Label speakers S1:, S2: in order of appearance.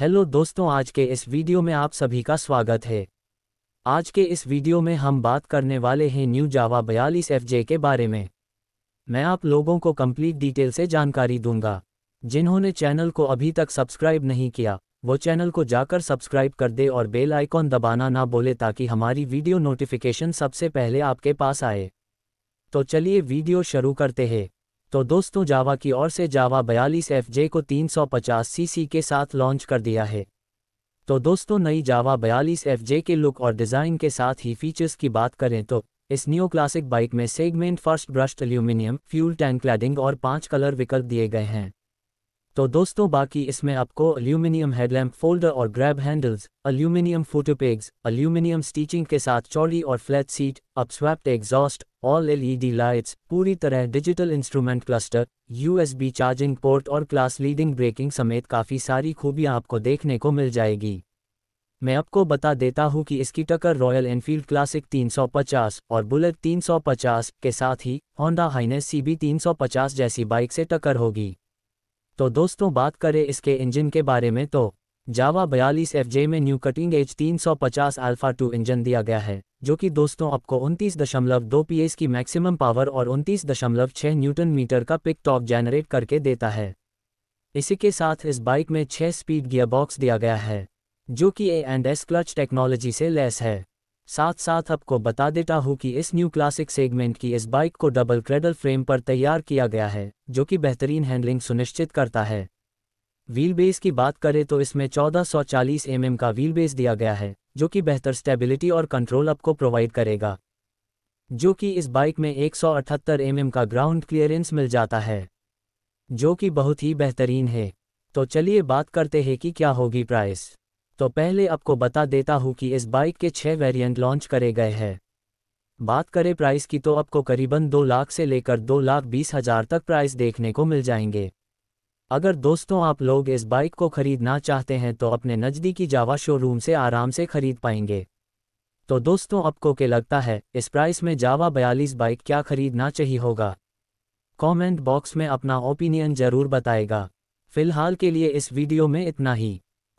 S1: hello दोस्तों आज के इस वीडियो में आप सभी का स्वागत है आज के इस वीडियो में हम बात करने वाले हैं न्यू जावा बयालीस एफ के बारे में मैं आप लोगों को कंप्लीट डिटेल से जानकारी दूंगा जिन्होंने चैनल को अभी तक सब्सक्राइब नहीं किया वो चैनल को जाकर सब्सक्राइब कर दे और बेल आइकॉन दबाना ना बोले ताकि हमारी वीडियो नोटिफिकेशन सबसे पहले आपके पास आए तो चलिए वीडियो शुरू करते हैं तो दोस्तों जावा की ओर से जावा बयालीस एफ जे को 350 सीसी के साथ लॉन्च कर दिया है तो दोस्तों नई जावा बयालीस एफ जे के लुक और डिज़ाइन के साथ ही फीचर्स की बात करें तो इस न्यू क्लासिक बाइक में segment first brushed aluminium fuel tank cladding और पांच कलर विकल्प दिए गए हैं तो दोस्तों बाकी इसमें आपको अल्यूमिनियम हेडलैम्प फोल्डर और grab handles aluminium footpegs aluminium stitching के साथ चौड़ी और flat seat upswept exhaust all LED lights पूरी तरह digital instrument cluster USB charging port और क्लास लीडिंग ब्रेकिंग समेत काफ़ी सारी खूबियाँ आपको देखने को मिल जाएगी मैं आपको बता देता हूँ कि इसकी टक्कर रॉयल एनफील्ड क्लासिक 350 और बुलेट 350 के साथ ही होंडा हाइनेस सी बी 350 जैसी बाइक से टक्कर होगी तो दोस्तों बात करें इसके इंजन के बारे में तो जावा बयालीस एफ में new cutting edge 350 alpha two engine दिया गया है जो कि दोस्तों आपको उनतीस दशमलव दो पी की मैक्सिमम पावर और उनतीस दशमलव छः न्यूटन मीटर का पिक टॉप जनरेट करके देता है इसी के साथ इस बाइक में छः स्पीड गियर बॉक्स दिया गया है जो कि A and S clutch technology से लेस है साथ साथ आपको बता देता हूँ कि इस न्यू क्लासिक सेगमेंट की इस बाइक को डबल क्रेडल फ्रेम पर तैयार किया गया है जो कि बेहतरीन हैंडलिंग सुनिश्चित करता है व्हील बेस की बात करें तो इसमें 1440 mm का व्हील बेस दिया गया है जो कि बेहतर स्टेबिलिटी और कंट्रोल आपको प्रोवाइड करेगा जो कि इस बाइक में 178 mm का ग्राउंड क्लियरेंस मिल जाता है जो कि बहुत ही बेहतरीन है तो चलिए बात करते हैं कि क्या होगी प्राइस तो पहले आपको बता देता हूँ कि इस बाइक के छह वेरिएंट लॉन्च करे गए हैं बात करें प्राइस की तो आपको करीबन दो लाख से लेकर दो लाख बीस हजार तक प्राइस देखने को मिल जाएंगे अगर दोस्तों आप लोग इस बाइक को खरीदना चाहते हैं तो अपने नज़दीकी जावा शोरूम से आराम से खरीद पाएंगे तो दोस्तों आपको क्या लगता है इस प्राइस में जावा बयालीस बाइक क्या खरीदना चाहिए होगा कमेंट बॉक्स में अपना ओपिनियन जरूर बताएगा फिलहाल के लिए इस वीडियो में इतना ही